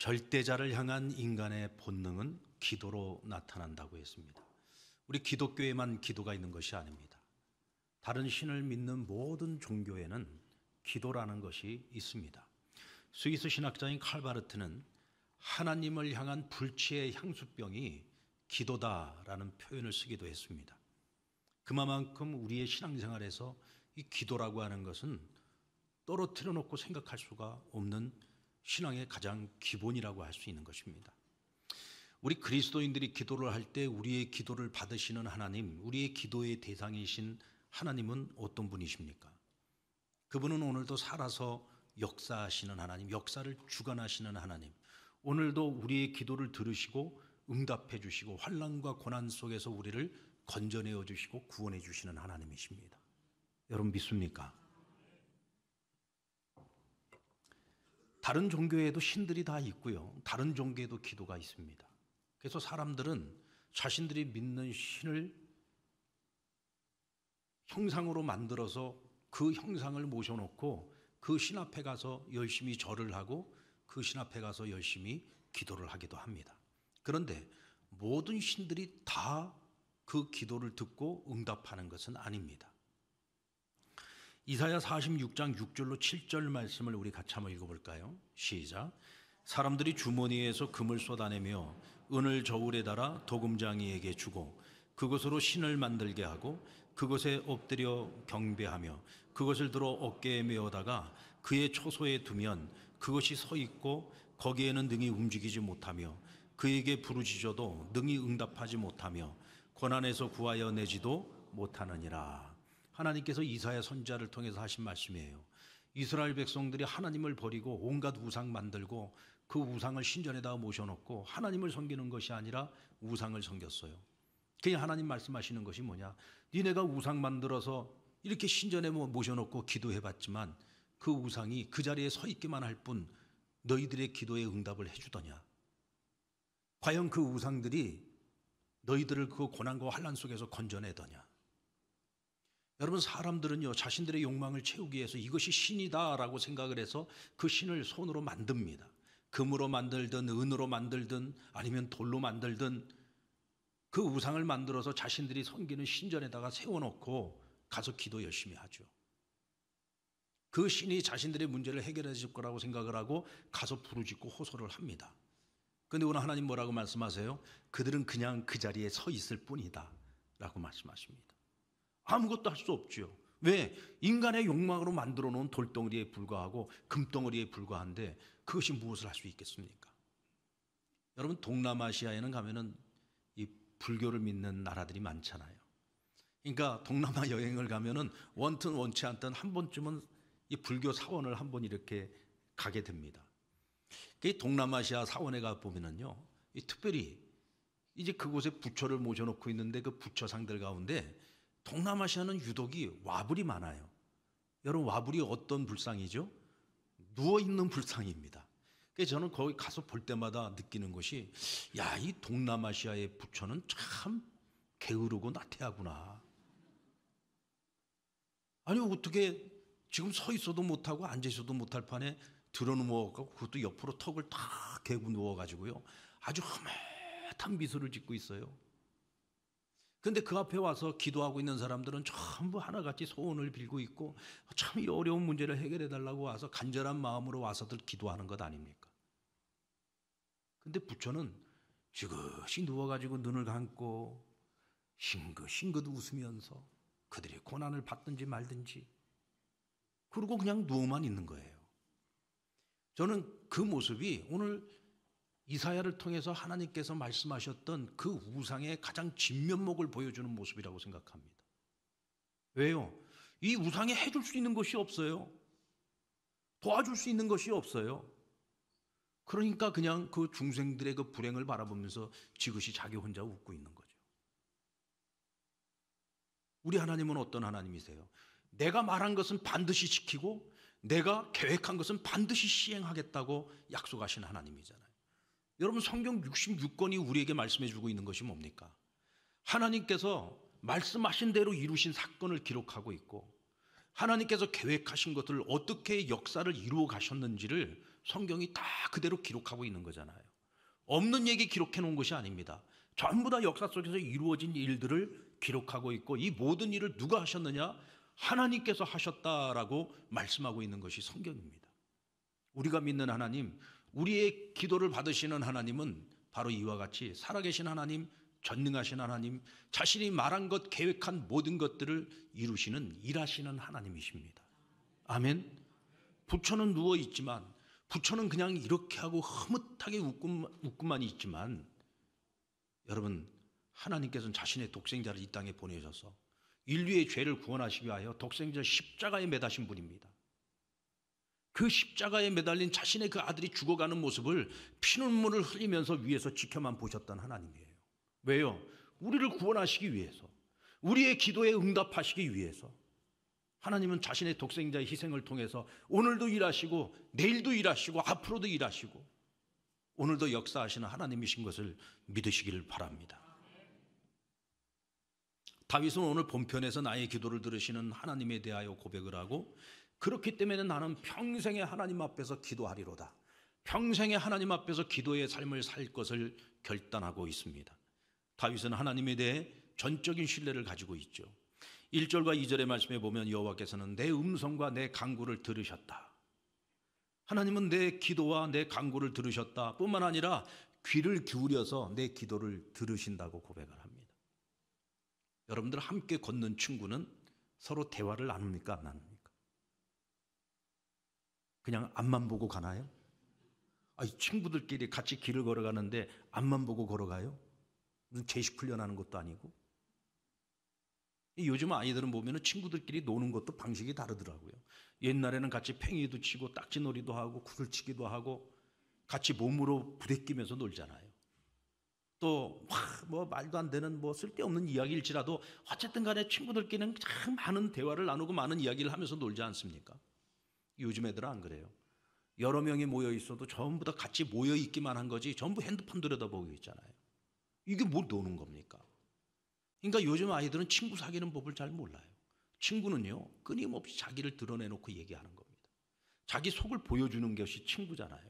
절대자를 향한 인간의 본능은 기도로 나타난다고 했습니다. 우리 기독교에만 기도가 있는 것이 아닙니다. 다른 신을 믿는 모든 종교에는 기도라는 것이 있습니다. 스위스 신학자인 칼바르트는 하나님을 향한 불치의 향수병이 기도다라는 표현을 쓰기도 했습니다. 그만큼 우리의 신앙생활에서 이 기도라고 하는 것은 떨어뜨려 놓고 생각할 수가 없는 신앙의 가장 기본이라고 할 수 있는 것입니다. 우리 그리스도인들이 기도를 할 때 우리의 기도를 받으시는 하나님, 우리의 기도의 대상이신 하나님은 어떤 분이십니까? 그분은 오늘도 살아서 역사하시는 하나님, 역사를 주관하시는 하나님. 오늘도 우리의 기도를 들으시고 응답해 주시고 환란과 고난 속에서 우리를 건져내어 주시고 구원해 주시는 하나님이십니다. 여러분 믿습니까? 다른 종교에도 신들이 다 있고요. 다른 종교에도 기도가 있습니다. 그래서 사람들은 자신들이 믿는 신을 형상으로 만들어서 그 형상을 모셔놓고 그 신 앞에 가서 열심히 절을 하고 그 신 앞에 가서 열심히 기도를 하기도 합니다. 그런데 모든 신들이 다 그 기도를 듣고 응답하는 것은 아닙니다. 이사야 46장 6절로 7절 말씀을 우리 같이 한번 읽어볼까요? 시작. 사람들이 주머니에서 금을 쏟아내며 은을 저울에 달아 도금장이에게 주고 그것으로 신을 만들게 하고 그것에 엎드려 경배하며 그것을 들어 어깨에 메어다가 그의 초소에 두면 그것이 서 있고 거기에는 능히 움직이지 못하며 그에게 부르짖어도 능히 응답하지 못하며 고난에서 구하여 내지도 못하느니라. 하나님께서 이사야 선자를 통해서 하신 말씀이에요. 이스라엘 백성들이 하나님을 버리고 온갖 우상 만들고 그 우상을 신전에다 모셔놓고 하나님을 섬기는 것이 아니라 우상을 섬겼어요. 그냥 하나님 말씀하시는 것이 뭐냐? 니네가 우상 만들어서 이렇게 신전에 모셔놓고 기도해봤지만 그 우상이 그 자리에 서 있기만 할 뿐 너희들의 기도에 응답을 해주더냐? 과연 그 우상들이 너희들을 그 고난과 환란 속에서 건져내더냐? 여러분 사람들은요 자신들의 욕망을 채우기 위해서 이것이 신이다라고 생각을 해서 그 신을 손으로 만듭니다. 금으로 만들든 은으로 만들든 아니면 돌로 만들든 그 우상을 만들어서 자신들이 섬기는 신전에다가 세워놓고 가서 기도 열심히 하죠. 그 신이 자신들의 문제를 해결해 줄 거라고 생각을 하고 가서 부르짖고 호소를 합니다. 그런데 오늘 하나님 뭐라고 말씀하세요? 그들은 그냥 그 자리에 서 있을 뿐이다. 라고 말씀하십니다. 아무것도 할 수 없지요. 왜? 인간의 욕망으로 만들어 놓은 돌덩어리에 불과하고 금덩어리에 불과한데 그것이 무엇을 할 수 있겠습니까? 여러분 동남아시아에는 가면은 이 불교를 믿는 나라들이 많잖아요. 그러니까 동남아 여행을 가면은 원튼 원치 않든 한 번쯤은 이 불교 사원을 한 번 이렇게 가게 됩니다. 그 동남아시아 사원에 가 보면은요, 특별히 이제 그곳에 부처를 모셔놓고 있는데 그 부처상들 가운데 동남아시아는 유독이 와불이 많아요. 여러분 와불이 어떤 불상이죠? 누워 있는 불상입니다. 그래서 저는 거기 가서 볼 때마다 느끼는 것이 야 이 동남아시아의 부처는 참 게으르고 나태하구나. 아니 어떻게 지금 서 있어도 못하고 앉아 있어도 못할 판에 드러누워갖고 그것도 옆으로 턱을 탁 개고 누워가지고요 아주 험해 한 미소를 짓고 있어요. 근데 그 앞에 와서 기도하고 있는 사람들은 전부 하나같이 소원을 빌고 있고 참 이 어려운 문제를 해결해 달라고 와서 간절한 마음으로 와서들 기도하는 것 아닙니까? 근데 부처는 지그시 누워가지고 눈을 감고 싱긋싱긋 웃으면서 그들이 고난을 받든지 말든지 그리고 그냥 누워만 있는 거예요. 저는 그 모습이 오늘 이사야를 통해서 하나님께서 말씀하셨던 그 우상의 가장 진면목을 보여주는 모습이라고 생각합니다. 왜요? 이 우상에 해줄 수 있는 것이 없어요. 도와줄 수 있는 것이 없어요. 그러니까 그냥 그 중생들의 그 불행을 바라보면서 지그시 자기 혼자 웃고 있는 거죠. 우리 하나님은 어떤 하나님이세요? 내가 말한 것은 반드시 지키고 내가 계획한 것은 반드시 시행하겠다고 약속하신 하나님이잖아요. 여러분 성경 66권이 우리에게 말씀해 주고 있는 것이 뭡니까? 하나님께서 말씀하신 대로 이루신 사건을 기록하고 있고 하나님께서 계획하신 것을 어떻게 역사를 이루어 가셨는지를 성경이 다 그대로 기록하고 있는 거잖아요. 없는 얘기 기록해 놓은 것이 아닙니다. 전부 다 역사 속에서 이루어진 일들을 기록하고 있고 이 모든 일을 누가 하셨느냐? 하나님께서 하셨다라고 말씀하고 있는 것이 성경입니다. 우리가 믿는 하나님, 우리의 기도를 받으시는 하나님은 바로 이와 같이 살아계신 하나님, 전능하신 하나님, 자신이 말한 것, 계획한 모든 것들을 이루시는 일하시는 하나님이십니다. 아멘. 부처는 누워 있지만 부처는 그냥 이렇게 하고 흐뭇하게 웃고만, 있지만 여러분 하나님께서는 자신의 독생자를 이 땅에 보내셔서 인류의 죄를 구원하시기 위하여 독생자 십자가에 매다신 분입니다. 그 십자가에 매달린 자신의 그 아들이 죽어가는 모습을 피눈물을 흘리면서 위에서 지켜만 보셨던 하나님이에요. 왜요? 우리를 구원하시기 위해서, 우리의 기도에 응답하시기 위해서, 하나님은 자신의 독생자의 희생을 통해서 오늘도 일하시고, 내일도 일하시고, 앞으로도 일하시고, 오늘도 역사하시는 하나님이신 것을 믿으시기를 바랍니다. 다윗은 오늘 본편에서 나의 기도를 들으시는 하나님에 대하여 고백을 하고 그렇기 때문에 나는 평생에 하나님 앞에서 기도하리로다. 평생에 하나님 앞에서 기도의 삶을 살 것을 결단하고 있습니다. 다윗은 하나님에 대해 전적인 신뢰를 가지고 있죠. 1절과 2절의 말씀에 보면 여호와께서는 내 음성과 내 간구를 들으셨다. 하나님은 내 기도와 내 간구를 들으셨다. 뿐만 아니라 귀를 기울여서 내 기도를 들으신다고 고백을 합니다. 여러분들 함께 걷는 친구는 서로 대화를 나눕니까? 안 그냥 앞만 보고 가나요? 아, 친구들끼리 같이 길을 걸어가는데 앞만 보고 걸어가요? 무슨 제식 훈련하는 것도 아니고. 요즘 아이들은 보면 친구들끼리 노는 것도 방식이 다르더라고요. 옛날에는 같이 팽이도 치고 딱지놀이도 하고 구슬치기도 하고 같이 몸으로 부대끼면서 놀잖아요. 또뭐 말도 안 되는 뭐 쓸데없는 이야기일지라도 어쨌든 간에 친구들끼리는 참 많은 대화를 나누고 많은 이야기를 하면서 놀지 않습니까? 요즘 애들 은안 그래요. 여러 명이 모여 있어도 전부 다 같이 모여 있기만 한 거지 전부 핸드폰 들여다보고 있잖아요. 이게 뭘 노는 겁니까? 그러니까 요즘 아이들은 친구 사귀는 법을 잘 몰라요. 친구는요, 끊임없이 자기를 드러내놓고 얘기하는 겁니다. 자기 속을 보여주는 것이 친구잖아요.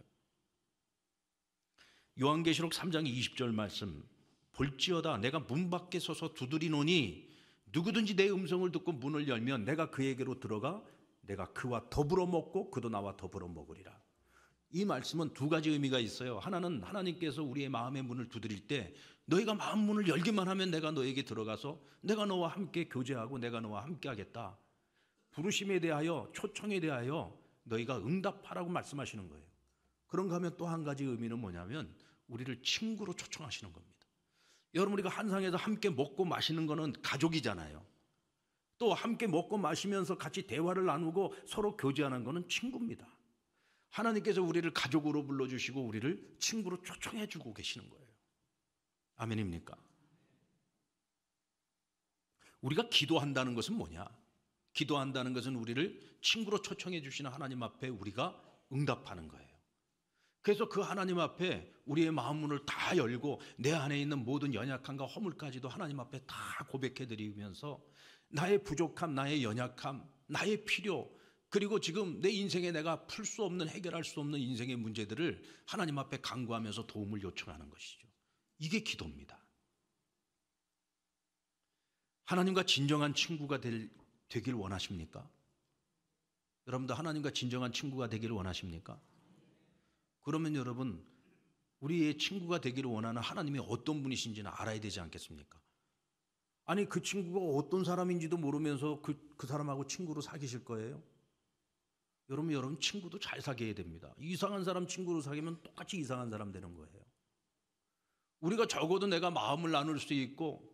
요한계시록 3장 20절 말씀, 볼지어다 내가 문 밖에 서서 두드리노니 누구든지 내 음성을 듣고 문을 열면 내가 그에게로 들어가 내가 그와 더불어 먹고 그도 나와 더불어 먹으리라. 이 말씀은 두 가지 의미가 있어요. 하나는 하나님께서 우리의 마음의 문을 두드릴 때 너희가 마음 문을 열기만 하면 내가 너에게 들어가서 내가 너와 함께 교제하고 내가 너와 함께 하겠다. 부르심에 대하여 초청에 대하여 너희가 응답하라고 말씀하시는 거예요. 그런가 하면 또 한 가지 의미는 뭐냐면 우리를 친구로 초청하시는 겁니다. 여러분 우리가 한상에서 함께 먹고 마시는 거는 가족이잖아요. 또 함께 먹고 마시면서 같이 대화를 나누고 서로 교제하는 것은 친구입니다. 하나님께서 우리를 가족으로 불러주시고 우리를 친구로 초청해주고 계시는 거예요. 아멘입니까? 우리가 기도한다는 것은 뭐냐? 기도한다는 것은 우리를 친구로 초청해 주시는 하나님 앞에 우리가 응답하는 거예요. 그래서 그 하나님 앞에 우리의 마음 문을 다 열고 내 안에 있는 모든 연약함과 허물까지도 하나님 앞에 다 고백해 드리면서 나의 부족함, 나의 연약함, 나의 필요, 그리고 지금 내 인생에 내가 풀 수 없는 해결할 수 없는 인생의 문제들을 하나님 앞에 강구하면서 도움을 요청하는 것이죠. 이게 기도입니다. 하나님과 진정한 친구가 될, 되길 원하십니까? 여러분도 하나님과 진정한 친구가 되기를 원하십니까? 그러면 여러분 우리의 친구가 되기를 원하는 하나님이 어떤 분이신지는 알아야 되지 않겠습니까? 아니 그 친구가 어떤 사람인지도 모르면서 그, 그 사람하고 친구로 사귀실 거예요? 여러분 여러분 친구도 잘 사귀어야 됩니다. 이상한 사람 친구로 사귀면 똑같이 이상한 사람 되는 거예요. 우리가 적어도 내가 마음을 나눌 수 있고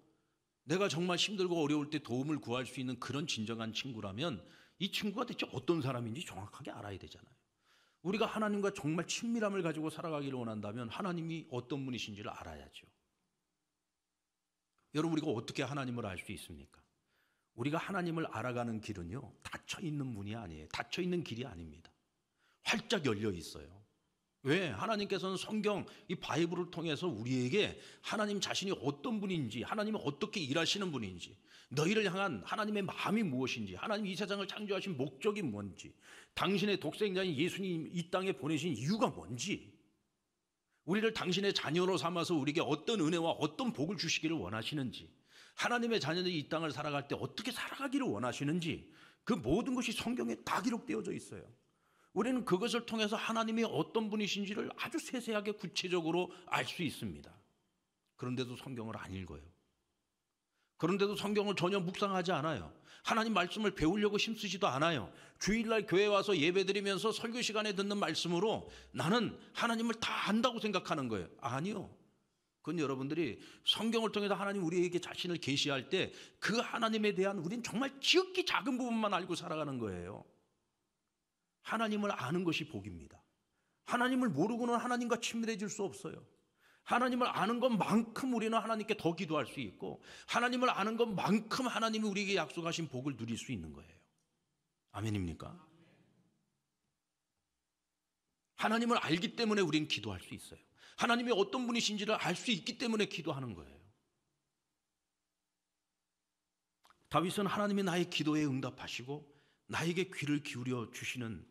내가 정말 힘들고 어려울 때 도움을 구할 수 있는 그런 진정한 친구라면 이 친구가 대체 어떤 사람인지 정확하게 알아야 되잖아요. 우리가 하나님과 정말 친밀함을 가지고 살아가기를 원한다면 하나님이 어떤 분이신지를 알아야죠. 여러분 우리가 어떻게 하나님을 알 수 있습니까? 우리가 하나님을 알아가는 길은요. 닫혀 있는 문이 아니에요. 닫혀 있는 길이 아닙니다. 활짝 열려 있어요. 왜? 하나님께서는 성경, 이 바이블을 통해서 우리에게 하나님 자신이 어떤 분인지, 하나님은 어떻게 일하시는 분인지, 너희를 향한 하나님의 마음이 무엇인지, 하나님 이 세상을 창조하신 목적이 뭔지, 당신의 독생자인 예수님 이 땅에 보내신 이유가 뭔지, 우리를 당신의 자녀로 삼아서 우리에게 어떤 은혜와 어떤 복을 주시기를 원하시는지, 하나님의 자녀들이 이 땅을 살아갈 때 어떻게 살아가기를 원하시는지, 그 모든 것이 성경에 다 기록되어져 있어요. 우리는 그것을 통해서 하나님이 어떤 분이신지를 아주 세세하게 구체적으로 알 수 있습니다. 그런데도 성경을 안 읽어요. 그런데도 성경을 전혀 묵상하지 않아요. 하나님 말씀을 배우려고 힘쓰지도 않아요. 주일날 교회 와서 예배 드리면서 설교 시간에 듣는 말씀으로 나는 하나님을 다 안다고 생각하는 거예요. 아니요. 그건 여러분들이 성경을 통해서 하나님 우리에게 자신을 계시할 때 그 하나님에 대한 우린 정말 지극히 작은 부분만 알고 살아가는 거예요. 하나님을 아는 것이 복입니다. 하나님을 모르고는 하나님과 친밀해질 수 없어요. 하나님을 아는 것만큼 우리는 하나님께 더 기도할 수 있고 하나님을 아는 것만큼 하나님이 우리에게 약속하신 복을 누릴 수 있는 거예요. 아멘입니까? 하나님을 알기 때문에 우린 기도할 수 있어요. 하나님이 어떤 분이신지를 알 수 있기 때문에 기도하는 거예요. 다윗은 하나님이 나의 기도에 응답하시고 나에게 귀를 기울여 주시는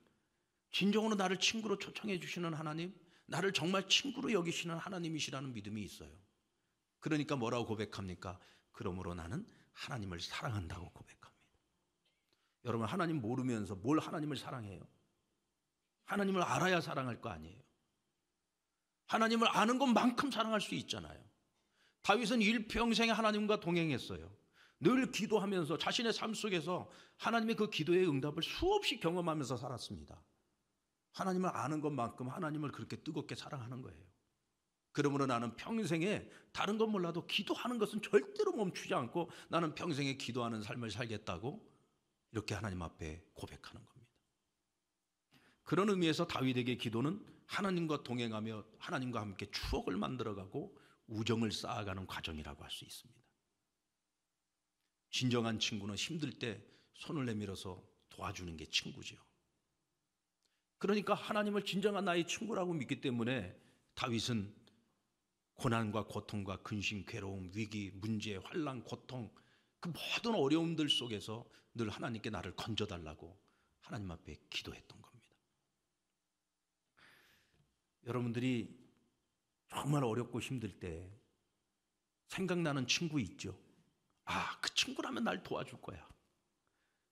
진정으로 나를 친구로 초청해 주시는 하나님 나를 정말 친구로 여기시는 하나님이시라는 믿음이 있어요. 그러니까 뭐라고 고백합니까? 그러므로 나는 하나님을 사랑한다고 고백합니다. 여러분, 하나님 모르면서 뭘 하나님을 사랑해요? 하나님을 알아야 사랑할 거 아니에요. 하나님을 아는 것만큼 사랑할 수 있잖아요. 다윗은 일평생 하나님과 동행했어요. 늘 기도하면서 자신의 삶 속에서 하나님의 그 기도의 응답을 수없이 경험하면서 살았습니다. 하나님을 아는 것만큼 하나님을 그렇게 뜨겁게 사랑하는 거예요. 그러므로 나는 평생에 다른 건 몰라도 기도하는 것은 절대로 멈추지 않고 나는 평생에 기도하는 삶을 살겠다고 이렇게 하나님 앞에 고백하는 겁니다. 그런 의미에서 다윗에게 기도는 하나님과 동행하며 하나님과 함께 추억을 만들어가고 우정을 쌓아가는 과정이라고 할 수 있습니다. 진정한 친구는 힘들 때 손을 내밀어서 도와주는 게 친구죠. 그러니까 하나님을 진정한 나의 친구라고 믿기 때문에 다윗은 고난과 고통과 근심, 괴로움, 위기, 문제, 환란, 고통 그 모든 어려움들 속에서 늘 하나님께 나를 건져달라고 하나님 앞에 기도했던 겁니다. 여러분들이 정말 어렵고 힘들 때 생각나는 친구 있죠? 아, 그 친구라면 날 도와줄 거야.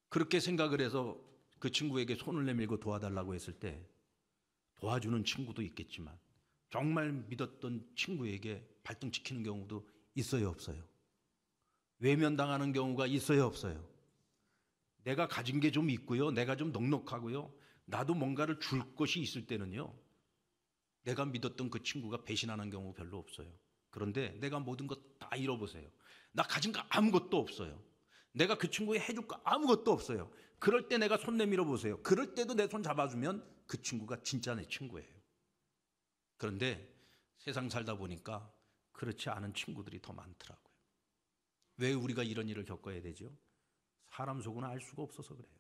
그렇게 생각을 해서 그 친구에게 손을 내밀고 도와달라고 했을 때 도와주는 친구도 있겠지만 정말 믿었던 친구에게 발등 지키는 경우도 있어요, 없어요? 외면당하는 경우가 있어요, 없어요? 내가 가진 게 좀 있고요. 내가 좀 넉넉하고요. 나도 뭔가를 줄 것이 있을 때는요. 내가 믿었던 그 친구가 배신하는 경우 별로 없어요. 그런데 내가 모든 것 다 잃어보세요. 나 가진 거 아무것도 없어요. 내가 그 친구에 해줄 거 아무것도 없어요. 그럴 때 내가 손 내밀어 보세요. 그럴 때도 내 손 잡아주면 그 친구가 진짜 내 친구예요. 그런데 세상 살다 보니까 그렇지 않은 친구들이 더 많더라고요. 왜 우리가 이런 일을 겪어야 되죠? 사람 속은 알 수가 없어서 그래요.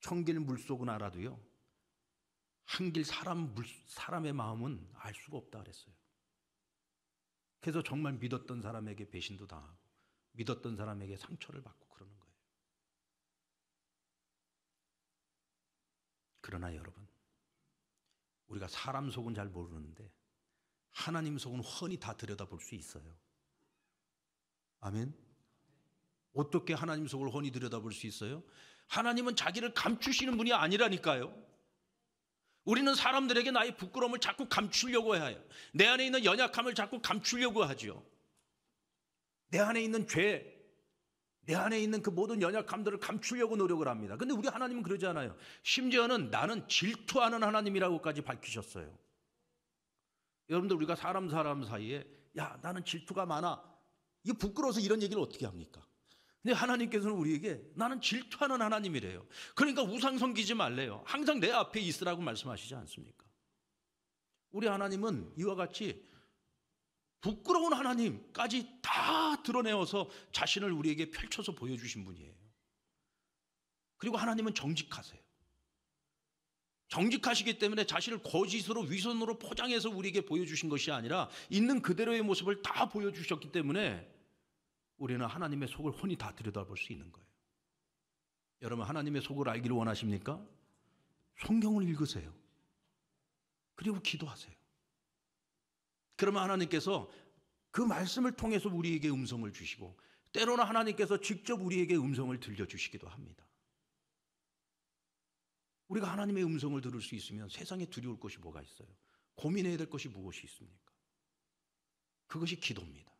청길 물 속은 알아도요. 한길 사람 물, 사람의 마음은 알 수가 없다 그랬어요. 그래서 정말 믿었던 사람에게 배신도 당하고 믿었던 사람에게 상처를 받고 그러는 거예요. 그러나 여러분, 우리가 사람 속은 잘 모르는데 하나님 속은 훤히 다 들여다볼 수 있어요. 아멘. 어떻게 하나님 속을 훤히 들여다볼 수 있어요? 하나님은 자기를 감추시는 분이 아니라니까요. 우리는 사람들에게 나의 부끄러움을 자꾸 감추려고 해요. 내 안에 있는 연약함을 자꾸 감추려고 하지요. 내 안에 있는 죄, 내 안에 있는 그 모든 연약함들을 감추려고 노력을 합니다. 근데 우리 하나님은 그러지 않아요. 심지어는 나는 질투하는 하나님이라고까지 밝히셨어요. 여러분들 우리가 사람 사람 사이에 야 나는 질투가 많아. 이 부끄러워서 이런 얘기를 어떻게 합니까? 근데 하나님께서는 우리에게 나는 질투하는 하나님이래요. 그러니까 우상 섬기지 말래요. 항상 내 앞에 있으라고 말씀하시지 않습니까? 우리 하나님은 이와 같이 부끄러운 하나님까지 다 드러내어서 자신을 우리에게 펼쳐서 보여주신 분이에요. 그리고 하나님은 정직하세요. 정직하시기 때문에 자신을 거짓으로 위선으로 포장해서 우리에게 보여주신 것이 아니라 있는 그대로의 모습을 다 보여주셨기 때문에 우리는 하나님의 속을 훤히 다 들여다볼 수 있는 거예요. 여러분 하나님의 속을 알기를 원하십니까? 성경을 읽으세요. 그리고 기도하세요. 그러면 하나님께서 그 말씀을 통해서 우리에게 음성을 주시고 때로는 하나님께서 직접 우리에게 음성을 들려주시기도 합니다. 우리가 하나님의 음성을 들을 수 있으면 세상에 두려울 것이 뭐가 있어요? 고민해야 될 것이 무엇이 있습니까? 그것이 기도입니다.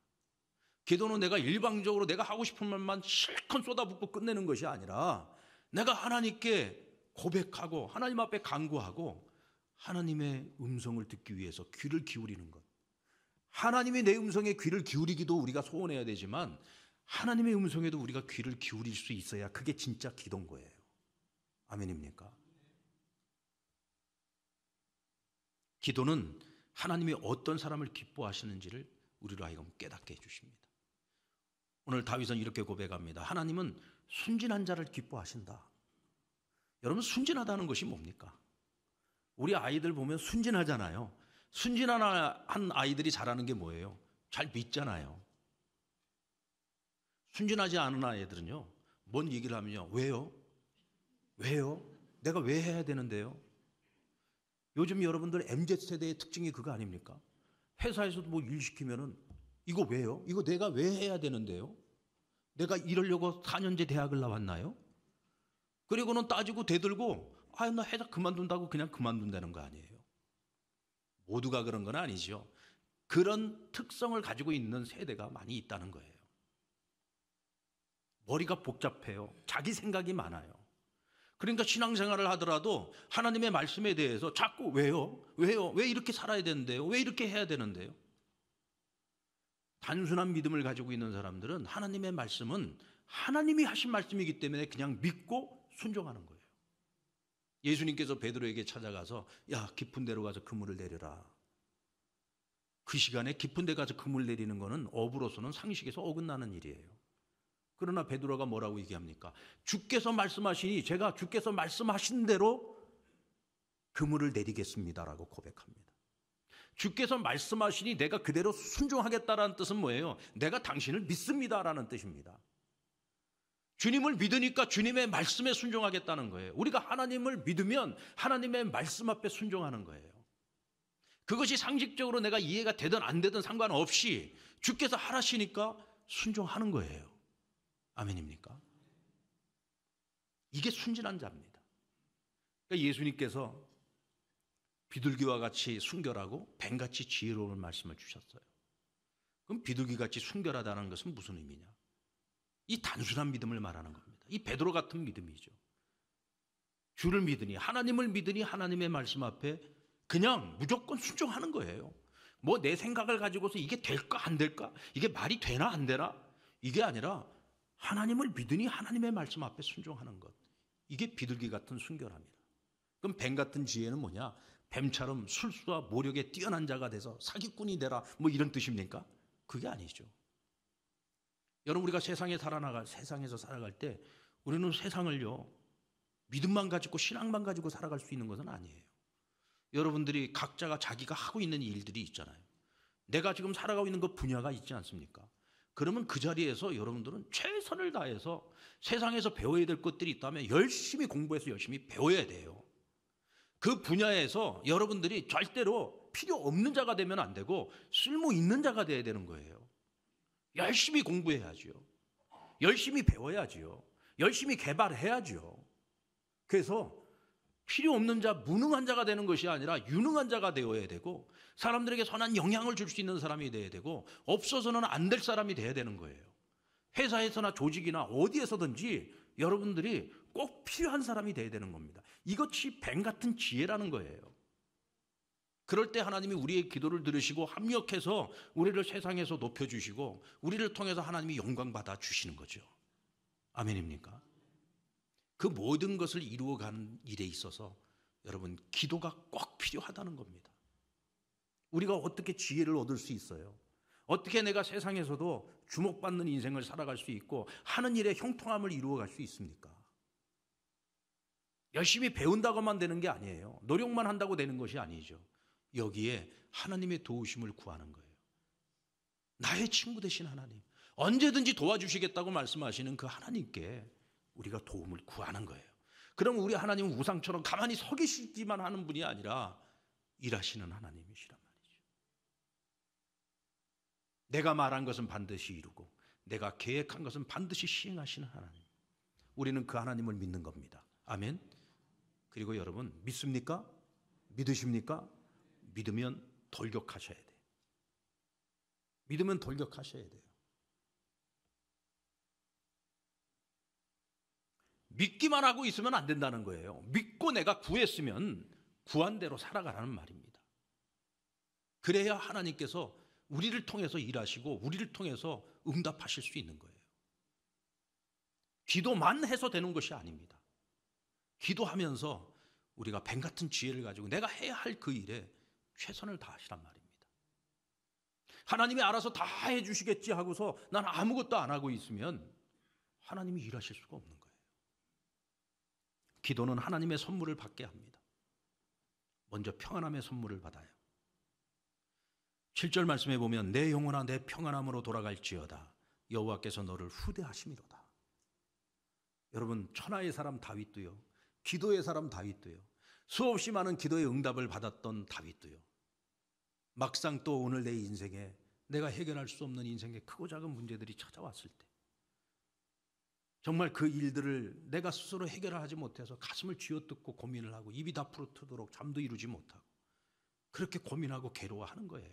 기도는 내가 일방적으로 내가 하고 싶은 말만 실컷 쏟아붓고 끝내는 것이 아니라 내가 하나님께 고백하고 하나님 앞에 간구하고 하나님의 음성을 듣기 위해서 귀를 기울이는 것. 하나님이 내 음성에 귀를 기울이기도 우리가 소원해야 되지만 하나님의 음성에도 우리가 귀를 기울일 수 있어야 그게 진짜 기도인 거예요. 아멘입니까? 기도는 하나님이 어떤 사람을 기뻐하시는지를 우리로 하여금 깨닫게 해주십니다. 오늘 다윗은 이렇게 고백합니다. 하나님은 순진한 자를 기뻐하신다. 여러분 순진하다는 것이 뭡니까? 우리 아이들 보면 순진하잖아요. 순진한 아이들이 잘하는 게 뭐예요? 잘 믿잖아요. 순진하지 않은 아이들은요, 뭔 얘기를 하면요, 왜요? 왜요? 내가 왜 해야 되는데요? 요즘 여러분들 MZ 세대의 특징이 그거 아닙니까? 회사에서도 뭐 일 시키면은 이거 왜요? 이거 내가 왜 해야 되는데요? 내가 이러려고 4년제 대학을 나왔나요? 그리고는 따지고 대들고 아나 회사 그만둔다고 그냥 그만둔다는 거 아니에요. 모두가 그런 건 아니죠. 그런 특성을 가지고 있는 세대가 많이 있다는 거예요. 머리가 복잡해요. 자기 생각이 많아요. 그러니까 신앙생활을 하더라도 하나님의 말씀에 대해서 자꾸 왜요? 왜요? 왜 이렇게 살아야 되는데요? 왜 이렇게 해야 되는데요? 단순한 믿음을 가지고 있는 사람들은 하나님의 말씀은 하나님이 하신 말씀이기 때문에 그냥 믿고 순종하는 거예요. 예수님께서 베드로에게 찾아가서 야 깊은 데로 가서 그물을 내려라. 그 시간에 깊은 데 가서 그물 내리는 것은 업으로서는 상식에서 어긋나는 일이에요. 그러나 베드로가 뭐라고 얘기합니까? 주께서 말씀하시니 제가 주께서 말씀하신 대로 그물을 내리겠습니다라고 고백합니다. 주께서 말씀하시니 내가 그대로 순종하겠다라는 뜻은 뭐예요? 내가 당신을 믿습니다라는 뜻입니다. 주님을 믿으니까 주님의 말씀에 순종하겠다는 거예요. 우리가 하나님을 믿으면 하나님의 말씀 앞에 순종하는 거예요. 그것이 상식적으로 내가 이해가 되든 안 되든 상관없이 주께서 하라시니까 순종하는 거예요. 아멘입니까? 이게 순진한 자입니다. 그러니까 예수님께서 비둘기와 같이 순결하고 뱀같이 지혜로운 말씀을 주셨어요. 그럼 비둘기같이 순결하다는 것은 무슨 의미냐? 이 단순한 믿음을 말하는 겁니다. 이 베드로 같은 믿음이죠. 주를 믿으니 하나님을 믿으니 하나님의 말씀 앞에 그냥 무조건 순종하는 거예요. 뭐 내 생각을 가지고서 이게 될까 안 될까? 이게 말이 되나 안 되나? 이게 아니라 하나님을 믿으니 하나님의 말씀 앞에 순종하는 것. 이게 비둘기 같은 순결함이라. 그럼 뱀 같은 지혜는 뭐냐? 뱀처럼 술수와 모력에 뛰어난 자가 돼서 사기꾼이 되라 뭐 이런 뜻입니까? 그게 아니죠. 여러분 우리가 세상에 살아나갈 세상에서 살아갈 때 우리는 세상을요 믿음만 가지고 신앙만 가지고 살아갈 수 있는 것은 아니에요. 여러분들이 각자가 자기가 하고 있는 일들이 있잖아요. 내가 지금 살아가고 있는 그 분야가 있지 않습니까? 그러면 그 자리에서 여러분들은 최선을 다해서 세상에서 배워야 될 것들이 있다면 열심히 공부해서 열심히 배워야 돼요. 그 분야에서 여러분들이 절대로 필요 없는 자가 되면 안 되고 쓸모 있는 자가 돼야 되는 거예요. 열심히 공부해야지요. 열심히 배워야지요. 열심히 개발해야지요. 그래서 필요 없는 자, 무능한 자가 되는 것이 아니라 유능한 자가 되어야 되고 사람들에게 선한 영향을 줄 수 있는 사람이 되어야 되고 없어서는 안 될 사람이 되어야 되는 거예요. 회사에서나 조직이나 어디에서든지 여러분들이 꼭 필요한 사람이 되어야 되는 겁니다. 이것이 뱀 같은 지혜라는 거예요. 그럴 때 하나님이 우리의 기도를 들으시고 합력해서 우리를 세상에서 높여주시고 우리를 통해서 하나님이 영광받아 주시는 거죠. 아멘입니까? 그 모든 것을 이루어가는 일에 있어서 여러분, 기도가 꼭 필요하다는 겁니다. 우리가 어떻게 지혜를 얻을 수 있어요? 어떻게 내가 세상에서도 주목받는 인생을 살아갈 수 있고 하는 일에 형통함을 이루어갈 수 있습니까? 열심히 배운다고만 되는 게 아니에요. 노력만 한다고 되는 것이 아니죠. 여기에 하나님의 도우심을 구하는 거예요. 나의 친구 대신 하나님. 언제든지 도와주시겠다고 말씀하시는 그 하나님께 우리가 도움을 구하는 거예요. 그럼 우리 하나님은 우상처럼 가만히 서 계시기만 하는 분이 아니라 일하시는 하나님이시란 말이죠. 내가 말한 것은 반드시 이루고 내가 계획한 것은 반드시 시행하시는 하나님. 우리는 그 하나님을 믿는 겁니다. 아멘. 그리고 여러분 믿습니까? 믿으십니까? 믿으면 돌격하셔야 돼 믿으면 돌격하셔야 돼요. 믿기만 하고 있으면 안 된다는 거예요. 믿고 내가 구했으면 구한대로 살아가라는 말입니다. 그래야 하나님께서 우리를 통해서 일하시고 우리를 통해서 응답하실 수 있는 거예요. 기도만 해서 되는 것이 아닙니다. 기도하면서 우리가 뱀 같은 지혜를 가지고 내가 해야 할 그 일에 최선을 다하시란 말입니다. 하나님이 알아서 다 해주시겠지 하고서 난 아무것도 안 하고 있으면 하나님이 일하실 수가 없는 거예요. 기도는 하나님의 선물을 받게 합니다. 먼저 평안함의 선물을 받아요. 7절 말씀해 보면 내 영혼아 내 평안함으로 돌아갈지어다 여호와께서 너를 후대하심이로다. 여러분 천하의 사람 다윗도요. 기도의 사람 다윗도요. 수없이 많은 기도의 응답을 받았던 다윗도요. 막상 또 오늘 내 인생에 내가 해결할 수 없는 인생의 크고 작은 문제들이 찾아왔을 때 정말 그 일들을 내가 스스로 해결하지 못해서 가슴을 쥐어뜯고 고민을 하고 입이 다풀어트도록 잠도 이루지 못하고 그렇게 고민하고 괴로워하는 거예요.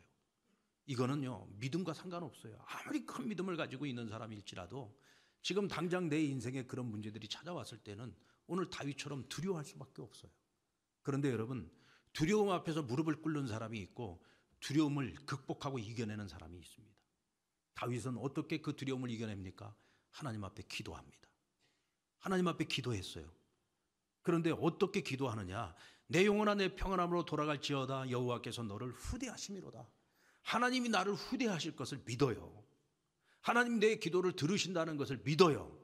이거는요, 믿음과 상관없어요. 아무리 큰 믿음을 가지고 있는 사람일지라도 지금 당장 내 인생에 그런 문제들이 찾아왔을 때는 오늘 다윗처럼 두려워할 수밖에 없어요. 그런데 여러분 두려움 앞에서 무릎을 꿇는 사람이 있고 두려움을 극복하고 이겨내는 사람이 있습니다. 다윗은 어떻게 그 두려움을 이겨냅니까? 하나님 앞에 기도합니다. 하나님 앞에 기도했어요. 그런데 어떻게 기도하느냐? 내 영혼아 내 평안함으로 돌아갈지어다 여호와께서 너를 후대하심이로다. 하나님이 나를 후대하실 것을 믿어요. 하나님 내 기도를 들으신다는 것을 믿어요.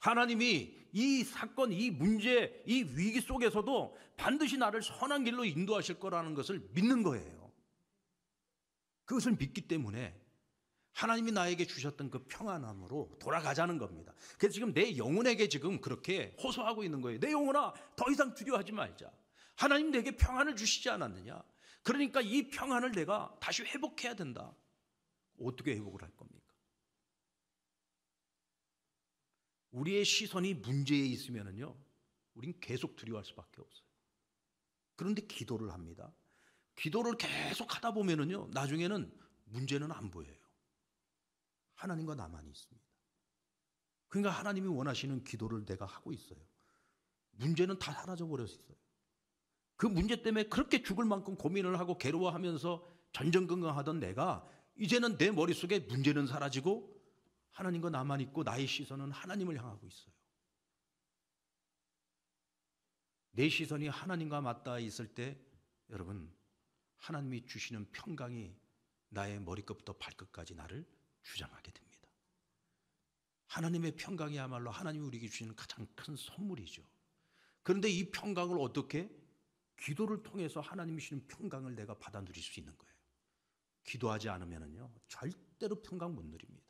하나님이 이 사건, 이 문제, 이 위기 속에서도 반드시 나를 선한 길로 인도하실 거라는 것을 믿는 거예요. 그것을 믿기 때문에 하나님이 나에게 주셨던 그 평안함으로 돌아가자는 겁니다. 그래서 지금 내 영혼에게 지금 그렇게 호소하고 있는 거예요. 내 영혼아, 더 이상 두려워하지 말자. 하나님 내게 평안을 주시지 않았느냐? 그러니까 이 평안을 내가 다시 회복해야 된다. 어떻게 회복을 할 겁니까? 우리의 시선이 문제에 있으면은요, 우린 계속 두려워할 수밖에 없어요. 그런데 기도를 합니다. 기도를 계속 하다 보면은요, 나중에는 문제는 안 보여요. 하나님과 나만이 있습니다. 그러니까 하나님이 원하시는 기도를 내가 하고 있어요. 문제는 다 사라져 버렸어요. 그 문제 때문에 그렇게 죽을 만큼 고민을 하고 괴로워하면서 전전긍긍하던 내가 이제는 내 머릿속에 문제는 사라지고 하나님과 나만 있고 나의 시선은 하나님을 향하고 있어요. 내 시선이 하나님과 맞닿아 있을 때 여러분 하나님이 주시는 평강이 나의 머리끝부터 발끝까지 나를 주장하게 됩니다. 하나님의 평강이야말로 하나님이 우리에게 주시는 가장 큰 선물이죠. 그런데 이 평강을 어떻게 기도를 통해서 하나님이 주시는 평강을 내가 받아 누릴 수 있는 거예요. 기도하지 않으면요 절대로 평강 못 누립니다.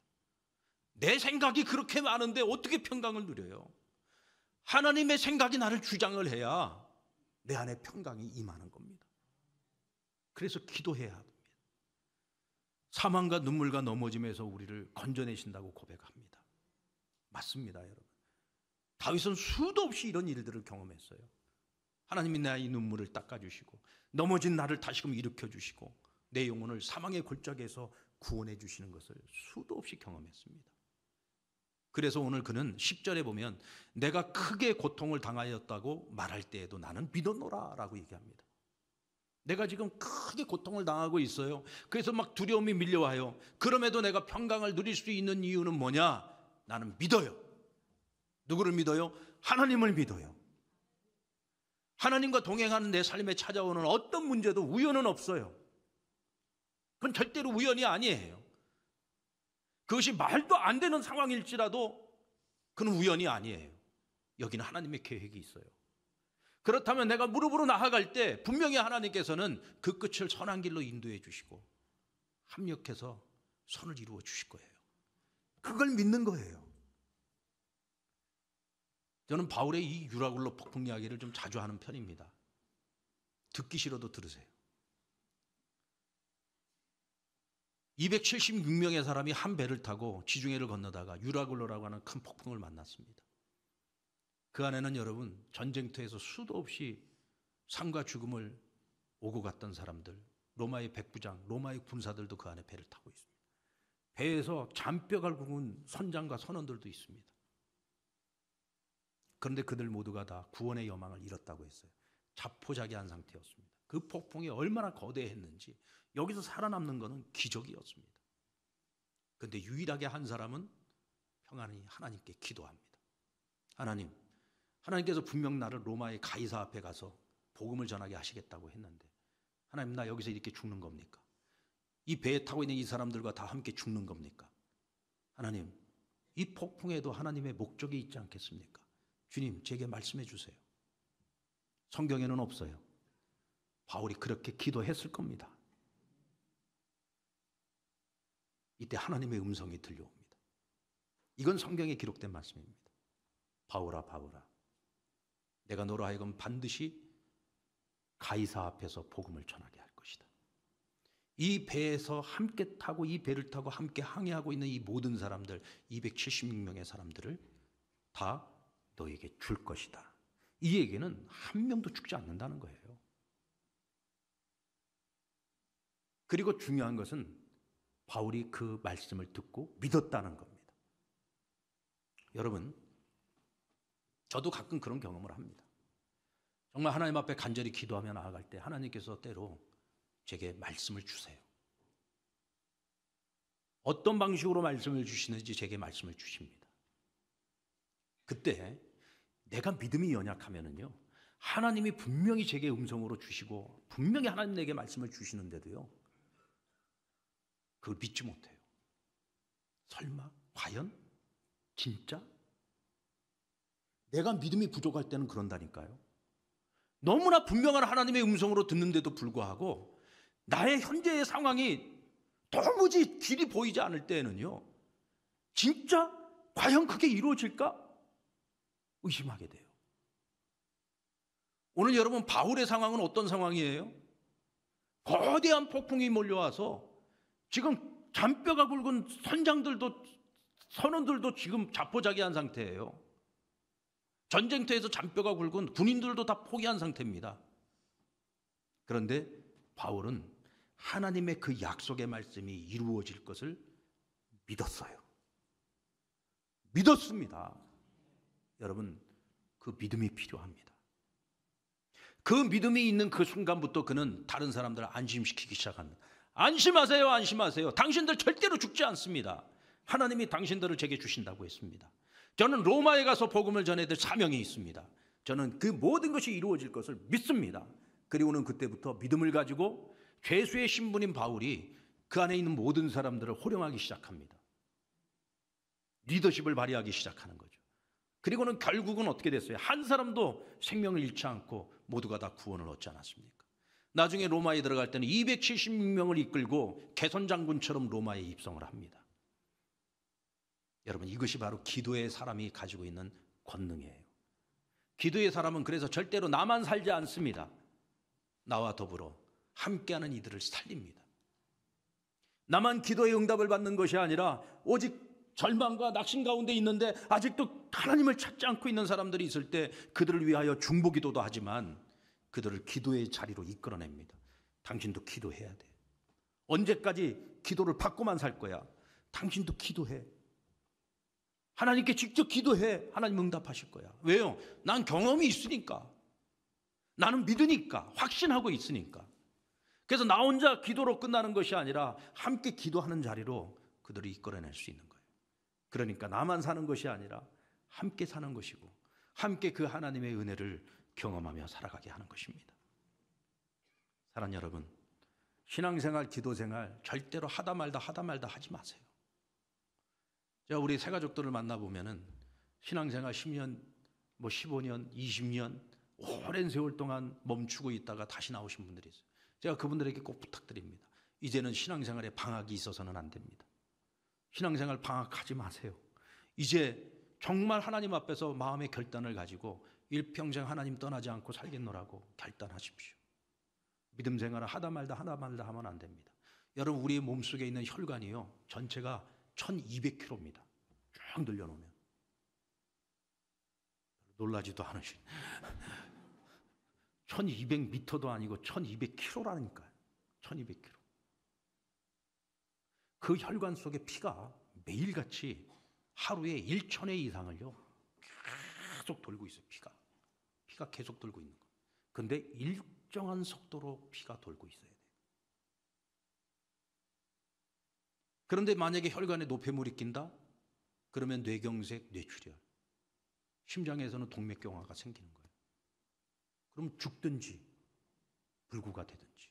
내 생각이 그렇게 많은데 어떻게 평강을 누려요? 하나님의 생각이 나를 주장을 해야 내 안에 평강이 임하는 겁니다. 그래서 기도해야 합니다. 사망과 눈물과 넘어짐에서 우리를 건져내신다고 고백합니다. 맞습니다, 여러분. 다윗은 수도 없이 이런 일들을 경험했어요. 하나님이 나의 눈물을 닦아주시고 넘어진 나를 다시금 일으켜주시고 내 영혼을 사망의 골짜기에서 구원해 주시는 것을 수도 없이 경험했습니다. 그래서 오늘 그는 10절에 보면 내가 크게 고통을 당하였다고 말할 때에도 나는 믿었노라 라고 얘기합니다. 내가 지금 크게 고통을 당하고 있어요. 그래서 막 두려움이 밀려와요. 그럼에도 내가 평강을 누릴 수 있는 이유는 뭐냐? 나는 믿어요. 누구를 믿어요? 하나님을 믿어요. 하나님과 동행하는 내 삶에 찾아오는 어떤 문제도 우연은 없어요. 그건 절대로 우연이 아니에요. 그것이 말도 안 되는 상황일지라도 그는 우연이 아니에요. 여기는 하나님의 계획이 있어요. 그렇다면 내가 무릎으로 나아갈 때 분명히 하나님께서는 그 끝을 선한 길로 인도해 주시고 합력해서 선을 이루어 주실 거예요. 그걸 믿는 거예요. 저는 바울의 이 유라굴로 폭풍 이야기를 좀 자주 하는 편입니다. 듣기 싫어도 들으세요. 276명의 사람이 한 배를 타고 지중해를 건너다가 유라굴로라고 하는 큰 폭풍을 만났습니다. 그 안에는 여러분 전쟁터에서 수도 없이 삶과 죽음을 오고 갔던 사람들, 로마의 백부장, 로마의 군사들도 그 안에 배를 타고 있습니다. 배에서 잔뼈갈 굽은 선장과 선원들도 있습니다. 그런데 그들 모두가 다 구원의 여망을 잃었다고 했어요. 자포자기한 상태였습니다. 그 폭풍이 얼마나 거대했는지 여기서 살아남는 것은 기적이었습니다. 근데 유일하게 한 사람은 평안히 하나님께 기도합니다. 하나님, 하나님께서 분명 나를 로마의 가이사 앞에 가서 복음을 전하게 하시겠다고 했는데 하나님 나 여기서 이렇게 죽는 겁니까? 이 배에 타고 있는 이 사람들과 다 함께 죽는 겁니까? 하나님, 이 폭풍에도 하나님의 목적이 있지 않겠습니까? 주님, 제게 말씀해 주세요. 성경에는 없어요. 바울이 그렇게 기도했을 겁니다. 이때 하나님의 음성이 들려옵니다. 이건 성경에 기록된 말씀입니다. 바오라 바오라 내가 너로 하여금 반드시 가이사 앞에서 복음을 전하게 할 것이다. 이 배에서 함께 타고 이 배를 타고 함께 항해하고 있는 이 모든 사람들 276명의 사람들을 다 너에게 줄 것이다. 이 얘기는 한 명도 죽지 않는다는 거예요. 그리고 중요한 것은 바울이 그 말씀을 듣고 믿었다는 겁니다. 여러분, 저도 가끔 그런 경험을 합니다. 정말 하나님 앞에 간절히 기도하며 나아갈 때 하나님께서 때로 제게 말씀을 주세요. 어떤 방식으로 말씀을 주시는지 제게 말씀을 주십니다. 그때 내가 믿음이 연약하면은요. 하나님이 분명히 제게 음성으로 주시고 분명히 하나님 내게 말씀을 주시는데도요. 그걸 믿지 못해요. 설마? 과연? 진짜? 내가 믿음이 부족할 때는 그런다니까요. 너무나 분명한 하나님의 음성으로 듣는데도 불구하고 나의 현재의 상황이 도무지 길이 보이지 않을 때에는요. 진짜? 과연 그게 이루어질까? 의심하게 돼요. 오늘 여러분 바울의 상황은 어떤 상황이에요? 거대한 폭풍이 몰려와서 지금 잔뼈가 굵은 선장들도 선원들도 지금 자포자기한 상태예요. 전쟁터에서 잔뼈가 굵은 군인들도 다 포기한 상태입니다. 그런데 바울은 하나님의 그 약속의 말씀이 이루어질 것을 믿었어요. 믿었습니다. 여러분, 그 믿음이 필요합니다. 그 믿음이 있는 그 순간부터 그는 다른 사람들을 안심시키기 시작합니다. 안심하세요, 안심하세요. 당신들 절대로 죽지 않습니다. 하나님이 당신들을 제게 주신다고 했습니다. 저는 로마에 가서 복음을 전해들 사명이 있습니다. 저는 그 모든 것이 이루어질 것을 믿습니다. 그리고는 그때부터 믿음을 가지고 죄수의 신분인 바울이 그 안에 있는 모든 사람들을 호령하기 시작합니다. 리더십을 발휘하기 시작하는 거죠. 그리고는 결국은 어떻게 됐어요? 한 사람도 생명을 잃지 않고 모두가 다 구원을 얻지 않았습니까? 나중에 로마에 들어갈 때는 276명을 이끌고 개선 장군처럼 로마에 입성을 합니다. 여러분 이것이 바로 기도의 사람이 가지고 있는 권능이에요. 기도의 사람은 그래서 절대로 나만 살지 않습니다. 나와 더불어 함께하는 이들을 살립니다. 나만 기도의 응답을 받는 것이 아니라 오직 절망과 낙심 가운데 있는데 아직도 하나님을 찾지 않고 있는 사람들이 있을 때 그들을 위하여 중보기도도 하지만 그들을 기도의 자리로 이끌어냅니다. 당신도 기도해야 돼. 언제까지 기도를 받고만 살 거야? 당신도 기도해. 하나님께 직접 기도해. 하나님 응답하실 거야. 왜요? 난 경험이 있으니까. 나는 믿으니까. 확신하고 있으니까. 그래서 나 혼자 기도로 끝나는 것이 아니라 함께 기도하는 자리로 그들을 이끌어낼 수 있는 거예요. 그러니까 나만 사는 것이 아니라 함께 사는 것이고 함께 그 하나님의 은혜를 경험하며 살아가게 하는 것입니다. 사랑 여러분, 신앙생활, 기도생활 절대로 하다 말다 하다 말다 하지 마세요. 제가 우리 새가족들을 만나보면은 신앙생활 10년, 뭐 15년, 20년 오랜 세월 동안 멈추고 있다가 다시 나오신 분들이 있어요. 제가 그분들에게 꼭 부탁드립니다. 이제는 신앙생활에 방학이 있어서는 안 됩니다. 신앙생활 방학하지 마세요. 이제 정말 하나님 앞에서 마음의 결단을 가지고 일평생 하나님 떠나지 않고 살겠노라고 결단하십시오. 믿음 생활을 하다 말다 하다 말다 하면 안 됩니다. 여러분 우리 몸속에 있는 혈관이요. 전체가 1200km입니다. 쭉 늘려놓으면. 놀라지도 않으신. 1200m도 아니고 1200km라니까요. 1200km. 그 혈관 속에 피가 매일같이 하루에 1천회 이상을요. 계속 돌고 있어요, 피가. 피가 계속 돌고 있는 거예 근데 일정한 속도로 피가 돌고 있어야 돼 그런데 만약에 혈관에 노폐물이 낀다? 그러면 뇌경색, 뇌출혈. 심장에서는 동맥경화가 생기는 거예요. 그럼 죽든지 불구가 되든지.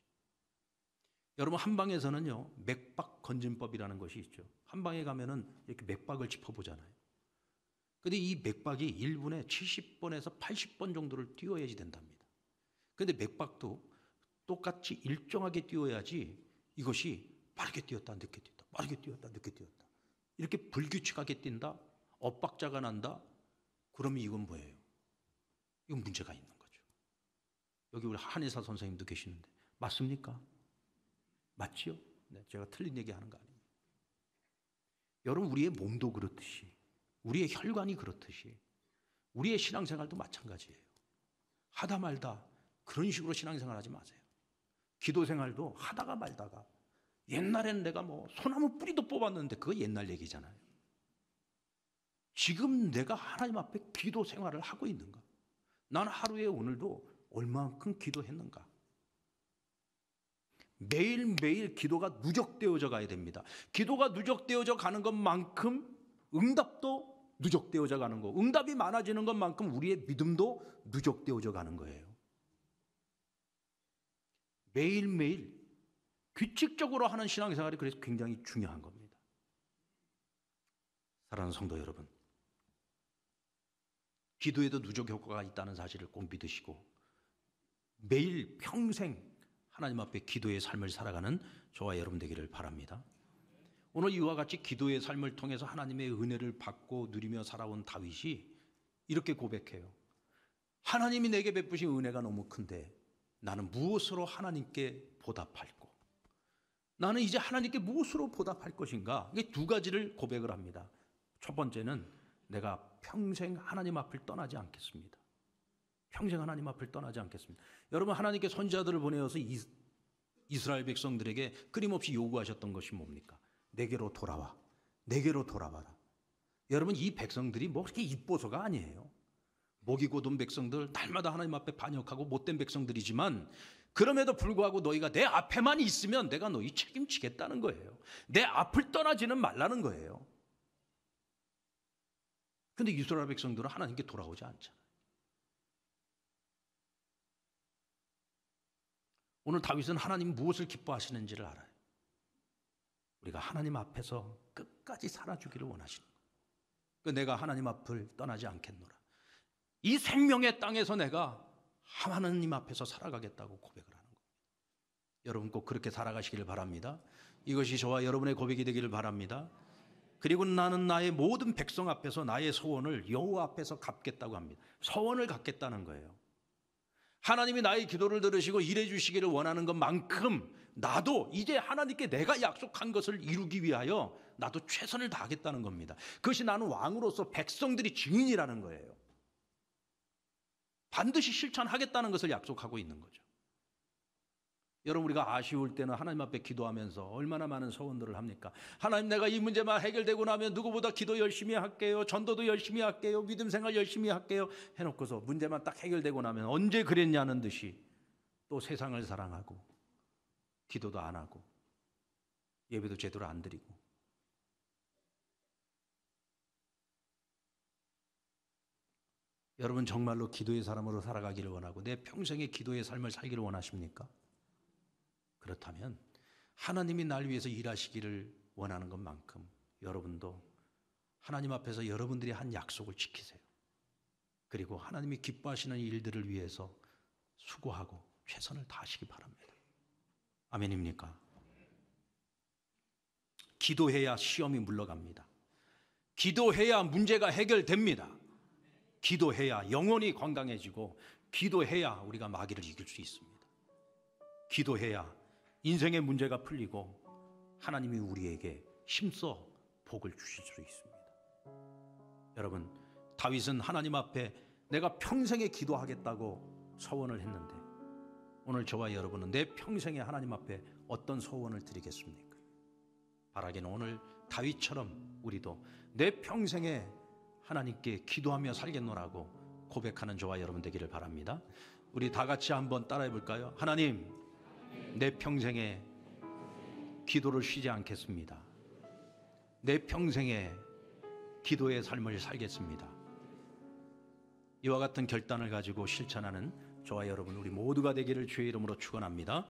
여러분 한방에서는요 맥박 건진법이라는 것이 있죠. 한방에 가면은 이렇게 맥박을 짚어보잖아요. 근데 이 맥박이 1분에 70번에서 80번 정도를 뛰어야지 된답니다. 근데 맥박도 똑같이 일정하게 뛰어야지 이것이 빠르게 뛰었다, 늦게 뛰었다, 빠르게 뛰었다, 늦게 뛰었다. 이렇게 불규칙하게 뛴다, 엇박자가 난다, 그러면 이건 뭐예요? 이건 문제가 있는 거죠. 여기 우리 한의사 선생님도 계시는데, 맞습니까? 맞지요? 네, 제가 틀린 얘기 하는 거 아닙니다. 여러분, 우리의 몸도 그렇듯이 우리의 혈관이 그렇듯이 우리의 신앙생활도 마찬가지예요. 하다 말다 그런 식으로 신앙생활 하지 마세요. 기도생활도 하다가 말다가 옛날에는 내가 뭐 소나무 뿌리도 뽑았는데 그거 옛날 얘기잖아요. 지금 내가 하나님 앞에 기도 생활을 하고 있는가? 난 하루에 오늘도 얼만큼 기도했는가? 매일매일 기도가 누적되어져 가야 됩니다. 기도가 누적되어져 가는 것만큼 응답도 누적되어져 가는 거. 응답이 많아지는 것만큼 우리의 믿음도 누적되어져 가는 거예요. 매일매일 규칙적으로 하는 신앙생활이 그래서 굉장히 중요한 겁니다. 사랑하는 성도 여러분. 기도에도 누적 효과가 있다는 사실을 꼭 믿으시고 매일 평생 하나님 앞에 기도의 삶을 살아가는 저와 여러분 되기를 바랍니다. 오늘 이와 같이 기도의 삶을 통해서 하나님의 은혜를 받고 누리며 살아온 다윗이 이렇게 고백해요. 하나님이 내게 베푸신 은혜가 너무 큰데 나는 무엇으로 하나님께 보답할고 나는 이제 하나님께 무엇으로 보답할 것인가? 이게 두 가지를 고백을 합니다. 첫 번째는 내가 평생 하나님 앞을 떠나지 않겠습니다. 평생 하나님 앞을 떠나지 않겠습니다. 여러분 하나님께 선지자들을 보내어서 이스라엘 백성들에게 끊임없이 요구하셨던 것이 뭡니까? 내게로 돌아와. 내게로 돌아와라. 여러분 이 백성들이 뭐 그렇게 이뻐서가 아니에요. 목이 고든 백성들 날마다 하나님 앞에 반역하고 못된 백성들이지만 그럼에도 불구하고 너희가 내 앞에만 있으면 내가 너희 책임지겠다는 거예요. 내 앞을 떠나지는 말라는 거예요. 근데 이스라엘 백성들은 하나님께 돌아오지 않잖아요. 오늘 다윗은 하나님 무엇을 기뻐하시는지를 알아요. 우리가 하나님 앞에서 끝까지 살아주기를 원하시는 거예요. 그 내가 하나님 앞을 떠나지 않겠노라. 이 생명의 땅에서 내가 하나님 앞에서 살아가겠다고 고백을 하는 거예요. 여러분 꼭 그렇게 살아가시기를 바랍니다. 이것이 저와 여러분의 고백이 되기를 바랍니다. 그리고 나는 나의 모든 백성 앞에서 나의 소원을 여호와 앞에서 갚겠다고 합니다. 소원을 갖겠다는 거예요. 하나님이 나의 기도를 들으시고 일해 주시기를 원하는 것만큼 나도 이제 하나님께 내가 약속한 것을 이루기 위하여 나도 최선을 다하겠다는 겁니다. 그것이 나는 왕으로서 백성들이 증인이라는 거예요. 반드시 실천하겠다는 것을 약속하고 있는 거죠. 여러분 우리가 아쉬울 때는 하나님 앞에 기도하면서 얼마나 많은 소원들을 합니까? 하나님 내가 이 문제만 해결되고 나면 누구보다 기도 열심히 할게요. 전도도 열심히 할게요. 믿음 생활 열심히 할게요. 해놓고서 문제만 딱 해결되고 나면 언제 그랬냐는 듯이 또 세상을 사랑하고 기도도 안 하고 예배도 제대로 안 드리고 여러분 정말로 기도의 사람으로 살아가기를 원하고 내 평생의 기도의 삶을 살기를 원하십니까? 그렇다면 하나님이 날 위해서 일하시기를 원하는 것만큼 여러분도 하나님 앞에서 여러분들이 한 약속을 지키세요. 그리고 하나님이 기뻐하시는 일들을 위해서 수고하고 최선을 다하시기 바랍니다. 아멘입니까? 기도해야 시험이 물러갑니다. 기도해야 문제가 해결됩니다. 기도해야 영혼이 건강해지고 기도해야 우리가 마귀를 이길 수 있습니다. 기도해야 인생의 문제가 풀리고 하나님이 우리에게 힘써 복을 주실 수 있습니다. 여러분, 다윗은 하나님 앞에 내가 평생에 기도하겠다고 서원을 했는데 오늘 저와 여러분은 내 평생에 하나님 앞에 어떤 소원을 드리겠습니까? 바라기는 오늘 다윗처럼 우리도 내 평생에 하나님께 기도하며 살겠노라고 고백하는 저와 여러분 되기를 바랍니다. 우리 다 같이 한번 따라해 볼까요? 하나님, 내 평생에 기도를 쉬지 않겠습니다. 내 평생에 기도의 삶을 살겠습니다. 이와 같은 결단을 가지고 실천하는 저와 여러분 우리 모두가 되기를 주의 이름으로 축원합니다.